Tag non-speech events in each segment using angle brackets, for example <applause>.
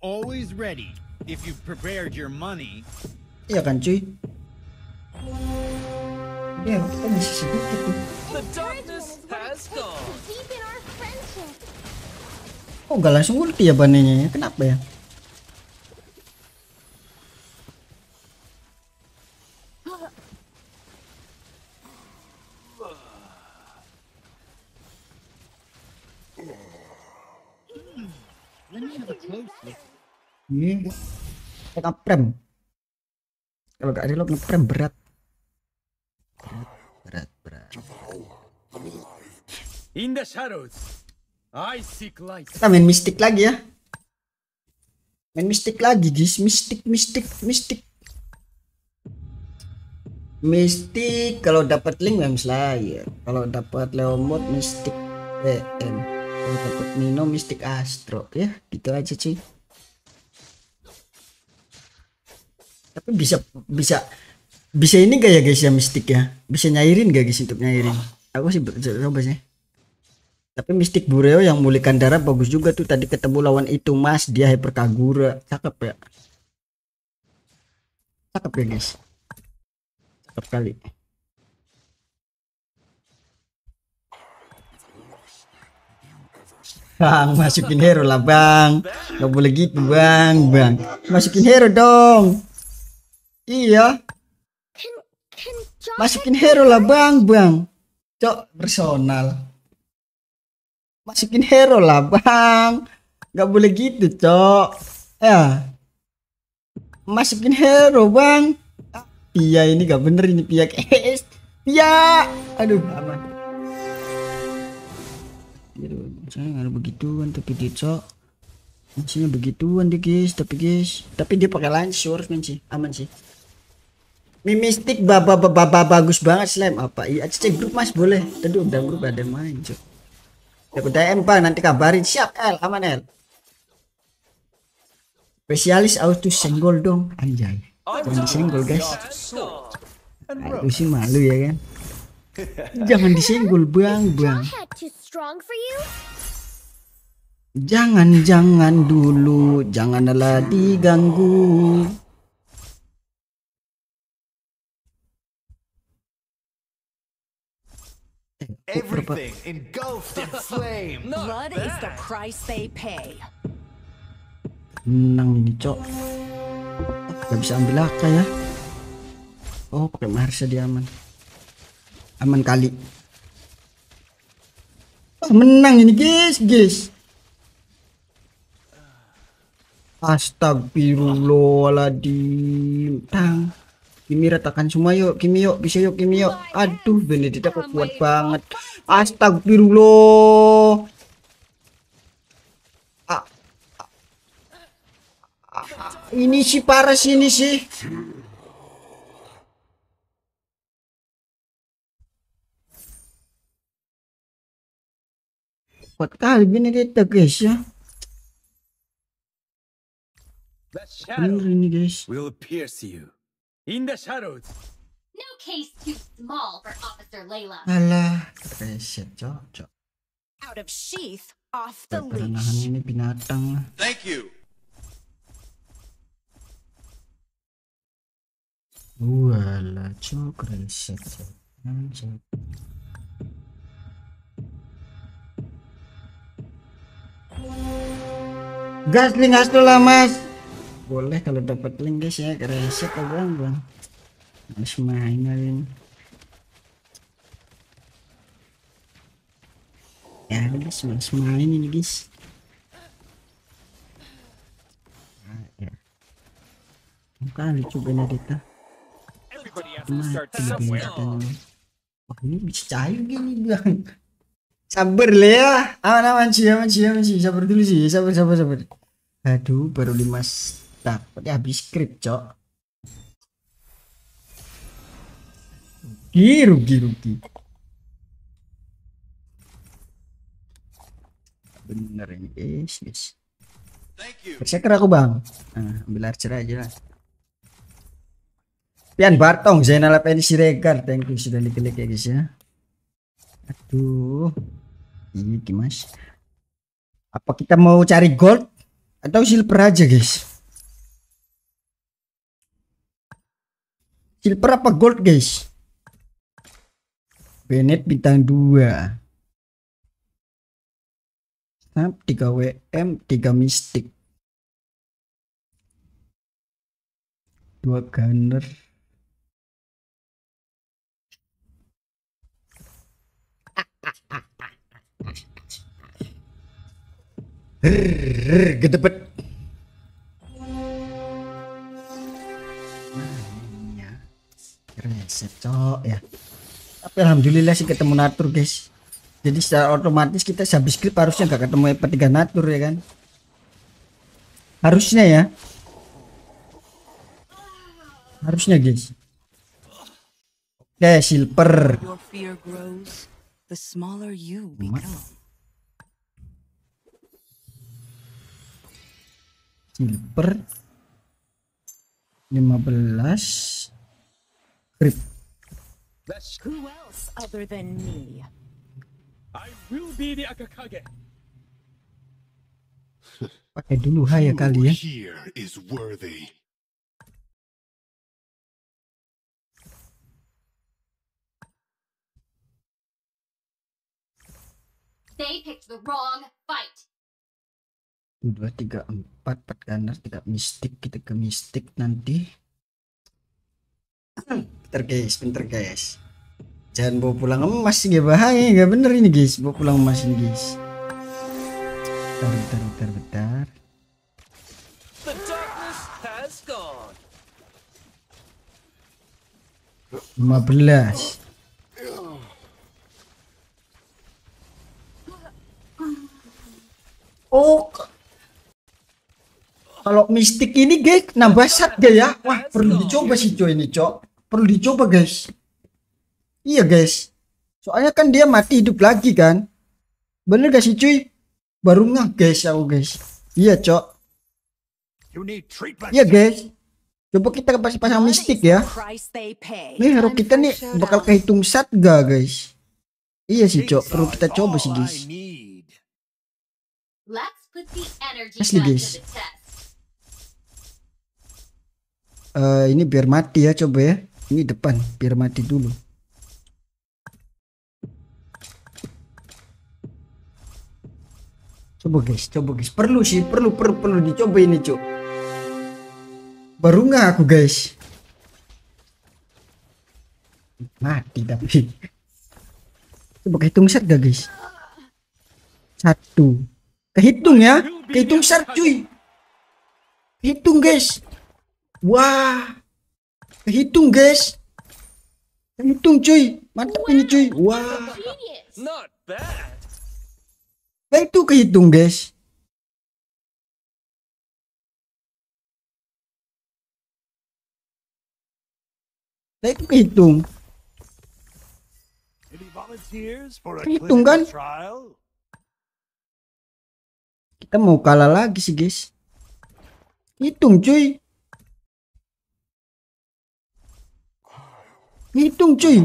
Always ready if you prepared your money. Iya kan cuy? Ya, kita bisa sedikit nih. Oh, gak langsung ulti ya banenya ya? Kenapa ya? ini ngeprem kalau gak lo ngeprem berat berat berat In the shadows, I seek light. Kita main mistik lagi ya. Main mistik lagi, guys. Mistik, mistik, mistik. Mistik kalau dapat link yang saya Kalau dapat Leomod mistik eh, Kalau dapat Mino mistik Astro ya. Gitu aja sih tapi bisa bisa bisa ini gak ya guys ya mistik ya bisa nyairin gak guys untuk nyairin aku sih coba sih tapi mistik Bureo yang mulikan darah bagus juga tuh tadi ketemu lawan itu mas dia hyper kagura cakep ya cakep ya guys cakep kali Bang, masukin hero lah bang. Gak boleh gitu bang, bang. Masukin hero dong. Iya. Masukin hero lah bang bang. Cok personal. Masukin hero lah bang. Gak boleh gitu cok. Ya. Masukin hero bang. Ah, iya ini gak bener ini pihak es. Iya. Aduh aman. Jangan saya nggak begituan tapi dia cok. maksudnya begituan dia guys tapi guys tapi dia pakai lancur men sih aman sih Mimistik baba baba -ba bagus banget slime apa? Iya cek grup Mas boleh. Tadi udah grup ada main, Cuk. Ya DM Bang nanti kabarin. Siap L aman L Spesialis auto senggol dong anjay. Jangan disenggol guys. Aku nah, sih malu ya kan. Jangan disenggol Bang, Bang. Jangan jangan dulu, janganlah diganggu. everything. Everything engulfed in flame. Blood is the price they pay. Menang ini, Cok. Gak bisa ambil laka ya. Oh, pakai Marsha dia aman. Aman kali. Oh, menang ini, guys, guys. Astagfirullahaladzim. Tang. Kimi ratakan semua yuk Kimi yuk bisa yuk Kimi yuk aduh Benedetta aku kuat banget astagfirullah ah, ah, ah, ini sih parah sih ini sih kuat kali Benedetta guys ya Bener ini guys. Will appear you. In the shadows. No case too small for Officer Layla. Alah, shit, jo, jo. Out of sheath, off the leash. Thank you. Wala, jo, keren shit, jo. Anjay. Gasling asli lah mas. boleh kalau dapat link guys ya reset abang bang harus mainin ya guys harus main ini guys ya. muka ya kali coba Nadita mati wah ini bisa cair gini bang? sabar lah ya aman aman sih aman sih aman sih sabar dulu sih sabar sabar sabar aduh baru lima takutnya habis script cok rugi rugi rugi bener ini guys guys berseker aku bang nah, ambil archer aja lah pian bartong Zainal ini Siregar thank you sudah diklik ya guys ya aduh ini gimana apa kita mau cari gold atau silver aja guys silver apa gold guys Bennett bintang 2 Snap 3 WM 3 Mystic 2 Gunner Rrrr, Gedebet saya cok ya tapi alhamdulillah sih ketemu natur guys jadi secara otomatis kita subscribe harusnya nggak ketemu EP3 natur ya kan harusnya ya harusnya guys oke silver silver silver 15 Grip. Who else other than me? I will be the Akakage. <laughs> Pakai dulu Hai ya kali ya. Here is worthy. They picked the wrong fight. Dua, tiga, empat, empat ganas, tidak mistik, kita ke mistik nanti. Hmm, pinter guys pinter guys jangan bawa pulang emas gak bahaya gak bener ini guys bawa pulang emas ini guys bentar bentar bentar bentar lima belas oh kalau mistik ini guys nambah sat ya wah perlu dicoba sih coy ini cok perlu dicoba guys iya guys soalnya kan dia mati hidup lagi kan bener gak sih cuy baru ngah guys aku guys iya cok iya guys coba kita pas pasang mistik ya ini hero kita nih bakal kehitung sat gak guys iya sih cok perlu kita coba sih guys asli guys uh, ini biar mati ya coba ya ini depan biar mati dulu coba guys coba guys perlu sih perlu perlu perlu dicoba ini cu baru nggak aku guys mati tapi coba hitung set gak guys satu kehitung ya kehitung set cuy hitung guys Wah. Kehitung, guys. Kehitung, cuy. Mantap ini, cuy. Wah. Not bad. Nah, itu kehitung, guys. Nah, itu kehitung. Kehitung kan? Kita mau kalah lagi sih, guys. Hitung, cuy. Hitung cuy.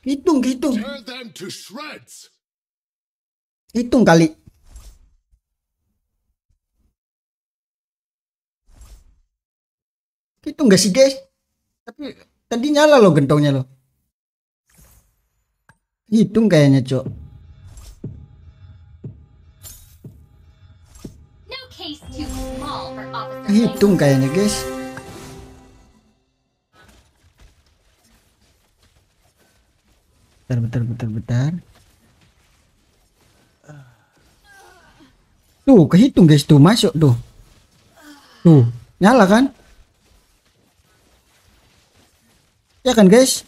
Hitung, hitung. Hitung kali. Hitung gak sih guys? Tapi tadi nyala loh gentongnya loh. Hitung kayaknya cok. Hitung kayaknya guys. bentar bentar bentar bentar tuh kehitung guys tuh masuk tuh tuh nyala kan ya kan guys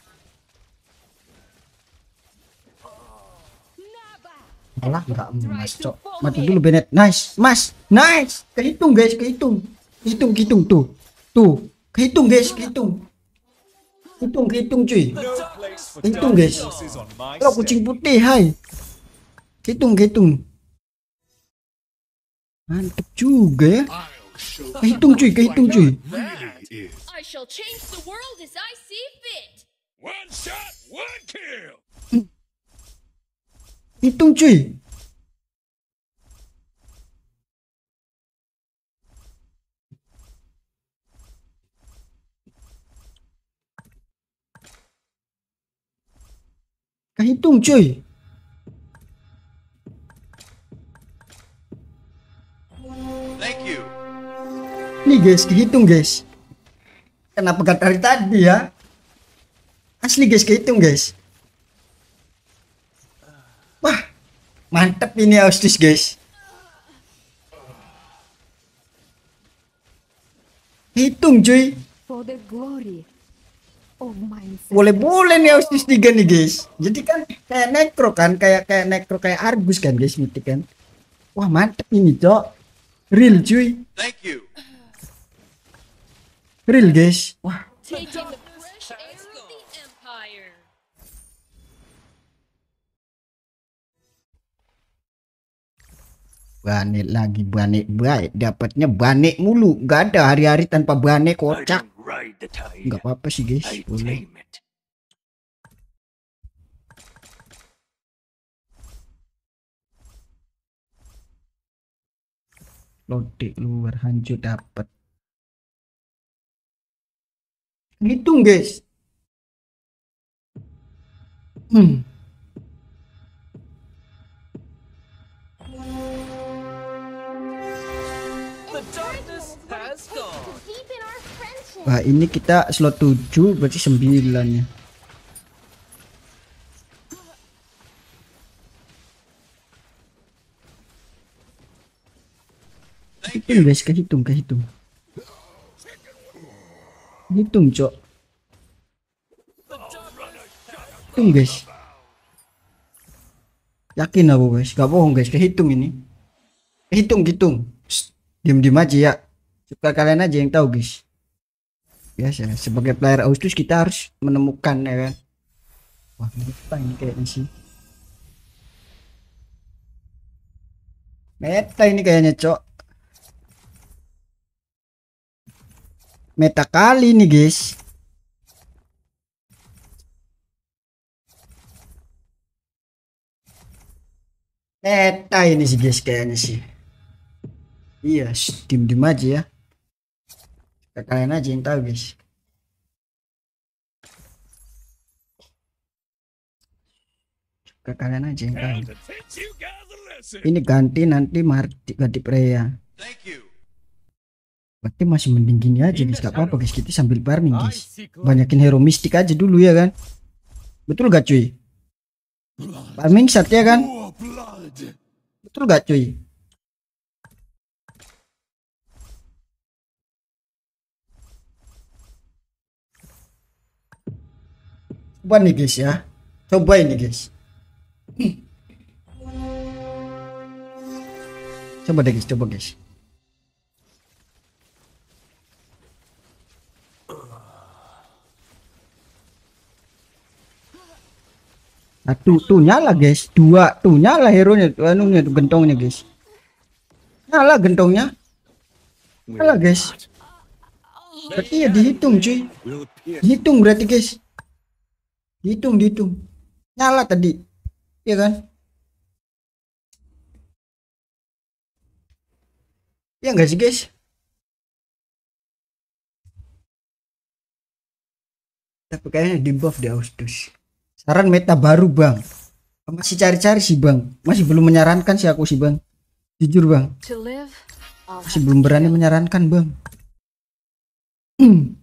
malah enggak masuk mati dulu Bennett nice mas nice kehitung guys kehitung hitung hitung tuh tuh kehitung guys kehitung 이동 개똥쥐 개똥 개 그래갖고 지금 못돼 하이 개똥 개똥 안 뚝죽게 개똥쥐 개똥쥐 I shall change the world as I see fit. One shot, one kill. 개똥쥐 hitung cuy Thank you. nih guys dihitung guys kenapa gak dari tadi ya asli guys kehitung guys wah mantep ini Austis guys hitung cuy for the glory Oh, Boleh-boleh nih Ausis 3 nih guys. Jadi kan kayak nekro kan, kayak kayak nekro kayak Argus kan guys mitik kan. Wah mantep ini cok. Real cuy. Thank you. Real guys. Wah. Banik lagi banik baik dapatnya banik mulu gak ada hari-hari tanpa banik kocak nggak apa-apa sih guys boleh lode luar hancur dapat gitu guys hmm. Wah ini kita slot 7 berarti 9 ya Hitung guys kehitung kan kehitung kan Hitung cok Hitung guys Yakin aku guys gak bohong guys kehitung ini Kehitung hitung Diam-diam aja ya Suka kalian aja yang tahu guys biasa sebagai player Austus kita harus menemukan ya kan wah apa ini kayaknya sih meta ini kayaknya cok meta kali nih guys meta ini sih guys kayaknya sih iya steam dim aja ya kalian aja yang tahu guys ke kalian aja yang tahu ini ganti nanti Marti ganti Preya berarti masih mending gini aja guys gak apa-apa guys kita sambil farming guys banyakin hero mistik aja dulu ya kan betul gak cuy farming set ya kan betul gak cuy Ya. coba nih guys ya coba ini guys coba deh guys coba guys Nah, tuh, nyala guys. Dua, tuh nyala hero-nya, anunya tuh gentongnya guys. Nyala gentongnya. Nyala guys. Berarti ya dihitung cuy. Dihitung berarti guys dihitung dihitung nyala tadi ya kan ya enggak sih guys tapi kayaknya di buff di Agustus saran meta baru bang masih cari-cari sih bang masih belum menyarankan sih aku sih bang jujur bang masih belum berani menyarankan bang <clears throat>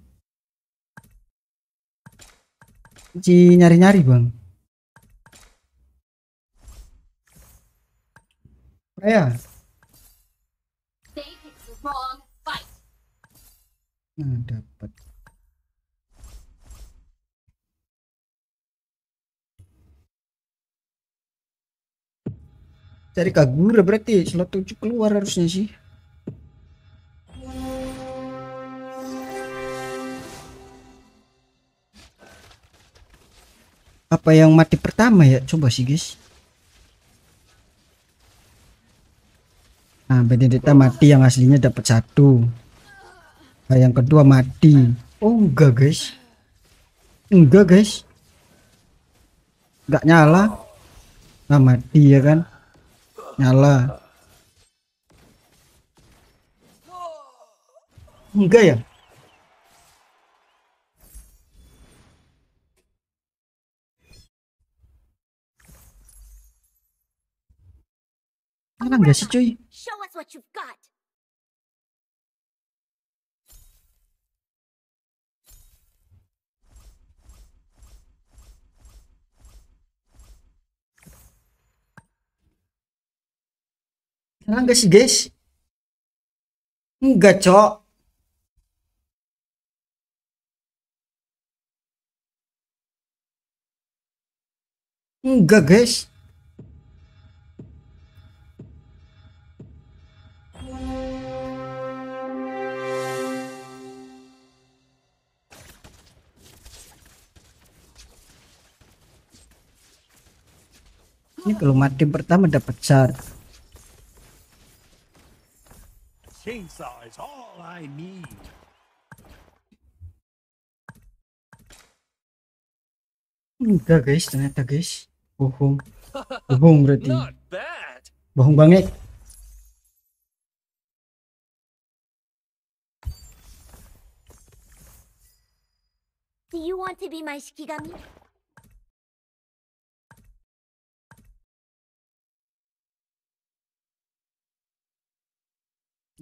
Ci nyari-nyari bang. ya? Nah, dapat. Cari Kagura berarti slot 7 keluar harusnya sih. apa yang mati pertama ya coba sih guys nah Benedetta mati yang aslinya dapat satu nah, yang kedua mati oh enggak guys enggak guys enggak nyala nah mati ya kan nyala enggak ya Enak gak sih cuy? Kenapa guys, sih guys? Enggak cok. Enggak guys. Ini kalau mati pertama dapat shard. Chainsaw Enggak guys, ternyata guys. Bohong. Bohong <laughs> berarti. Bohong banget. Do you want to be my Shikigami?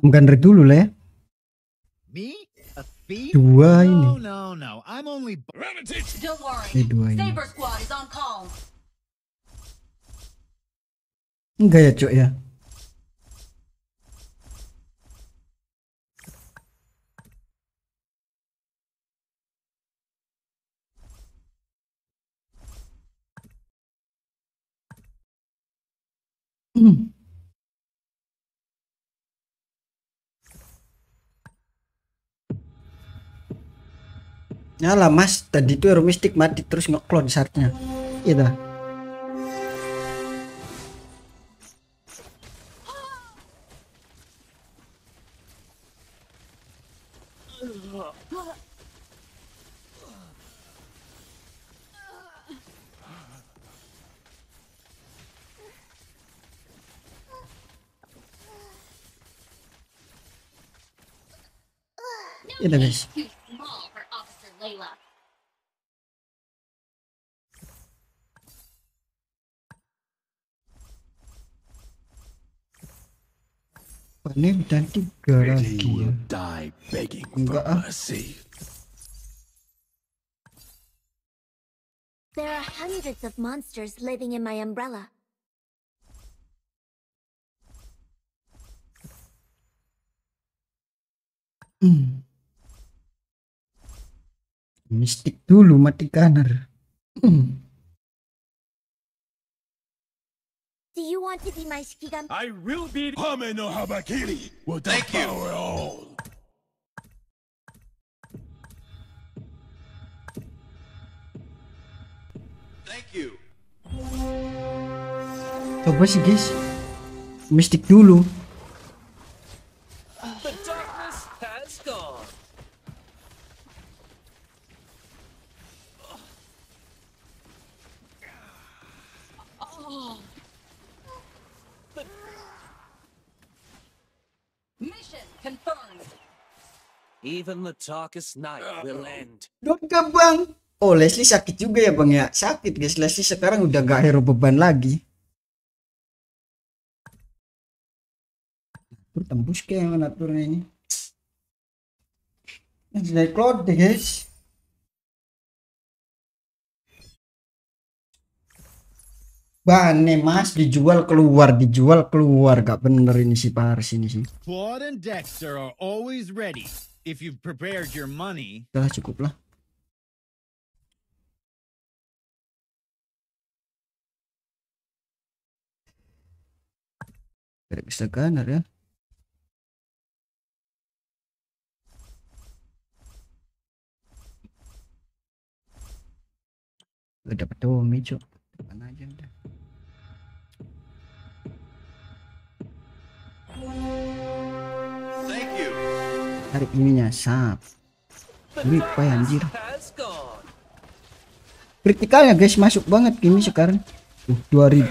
bukan dari dulu lah ya dua ini Eh, dua ini enggak ya cok ya Mm. nyala mas tadi itu hero mistik mati terus clone shardnya gitu Iya, iya guys. dan tiga lagi ya. Enggak ah. There are hundreds of monsters living in my umbrella. Hmm. Mistik dulu mati kanar. Hmm. Do you want to be my Shikigami? I will be Hame no Habakiri with the Thank power you. all. Thank you. Apa sih guys? Mystic dulu. Even the darkest night will end. Donka bang. Oh Leslie sakit juga ya bang ya. Sakit guys. Leslie sekarang udah gak hero beban lagi. Atur tembus ke yang turun ini. Naik cloud deh guys. Bane mas dijual keluar dijual keluar gak bener ini si Paris ini sih. Claude and Dexter are always ready if you've prepared your money. Udah cukup lah. Tidak bisa ganar ya. Gak dapat tuh cok. Mana aja udah. Thank you tarik ininya sap Lipai ya, anjir ya guys masuk banget gini sekarang uh 2000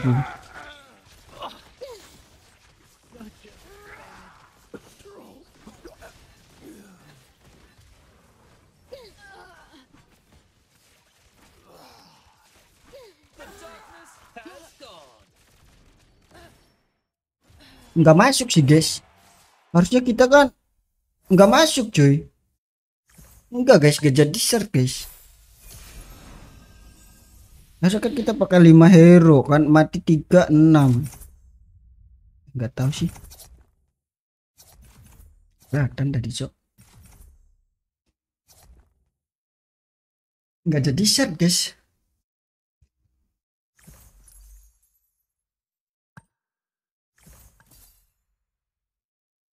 nggak masuk sih guys harusnya kita kan nggak masuk cuy enggak guys gak jadi share guys masa kan kita pakai 5 hero kan mati 36 enggak tahu sih kelihatan dari cok enggak jadi share guys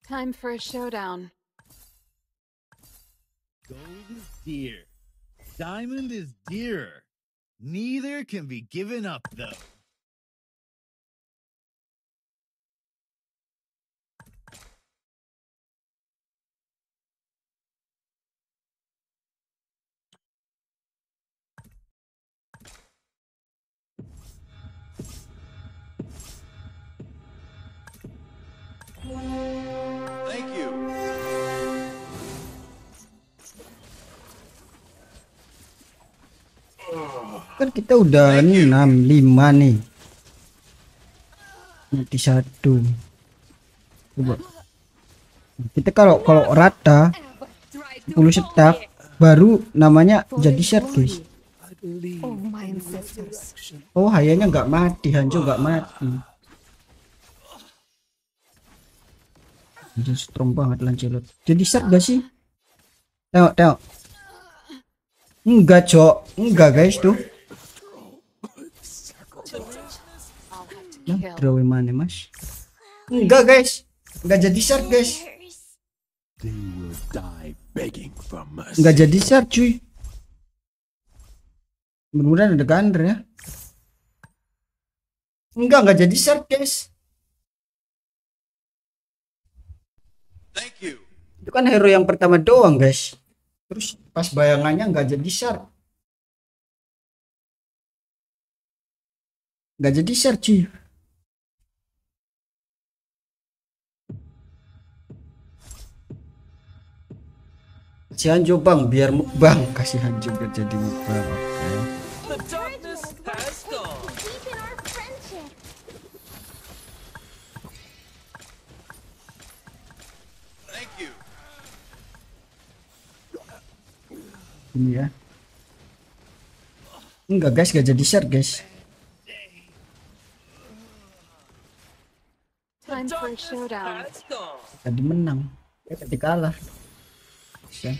Time for a showdown. Gold is dear. Diamond is dearer. Neither can be given up, though. kan kita udah ini enam lima nih nanti satu coba kita kalau kalau rata 10 setak baru namanya jadi set guys oh hayanya nggak mati hancur nggak mati jadi strong banget lancelot jadi set gak sih tengok tengok enggak cok enggak guys tuh Nah, drawing mana mas? Enggak guys, enggak jadi share guys. Enggak jadi share cuy. Mudah-mudahan ada gander ya. Enggak, enggak jadi share guys. Thank you. Itu kan hero yang pertama doang guys. Terus pas bayangannya enggak jadi share. Gak jadi share cuy. Kasihan bang, biar bang kasihan Jo biar jadi mukbang. Oke. Ini ya. Enggak guys, gak jadi share guys. Tadi menang, ya, tadi kalah. Ya.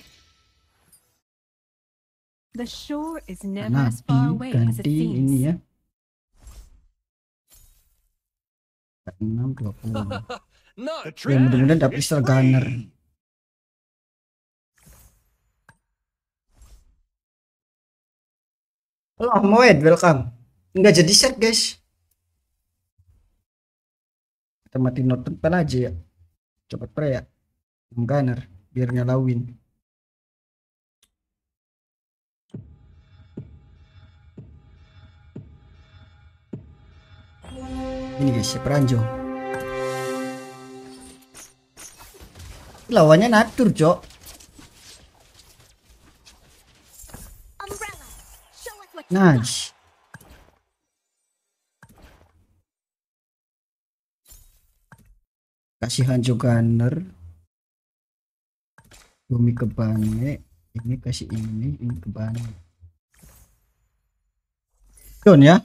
The shore is never nah, as far away as it seems. ini ya. 620. <laughs> ya mudah-mudahan dapat Mister gunner. Halo Moed, welcome. Enggak jadi set guys tematik Norton aja ya cepat pre ya gunner biar ngalauin ini guys si peranjong lawannya natur cok nice nah, kasihan juga ner bumi kebane ini kasih ini ini kebane Bane ya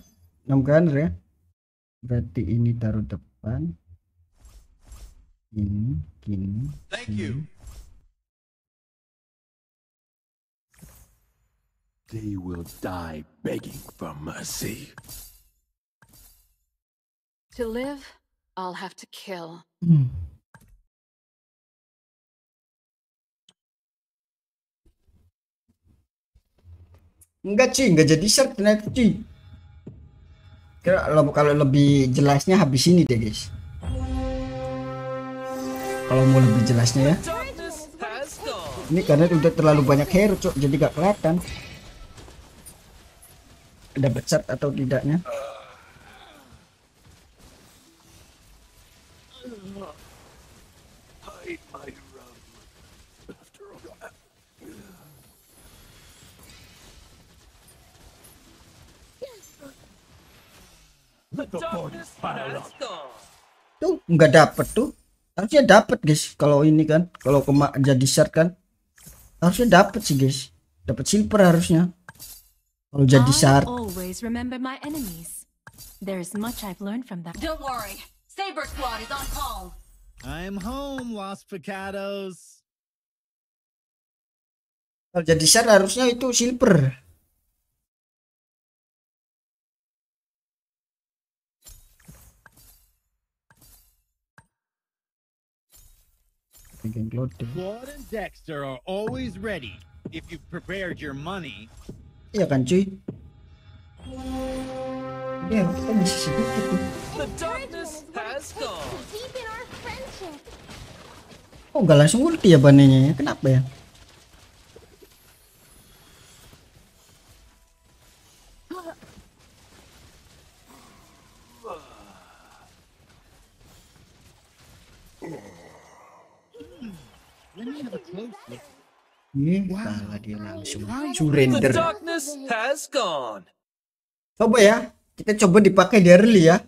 6 gunner ya berarti ini taruh depan ini gini thank you They will die begging for mercy. To live I'll have to kill. Hmm. Enggak sih, enggak jadi shirt tonight Ci. Kira kalau lebih jelasnya habis ini deh guys. Kalau mau lebih jelasnya ya. Ini karena udah terlalu banyak hero cok, jadi gak kelihatan. Ada besar atau tidaknya. Tuh nggak dapet tuh. Harusnya dapet guys kalau ini kan, kalau kema jadi shard kan. Harusnya dapet sih guys. dapet silver harusnya. Kalau jadi I'm home, Picados. Kalau jadi shard harusnya itu silver. Claude and Dexter are always ready if you've prepared your money. Iya kan cuy? kita masih sedikit tuh. Oh, gak langsung ulti ya banenya ya? Kenapa ya? Wow. dia langsung surrender. Coba ya, kita coba dipakai di early ya.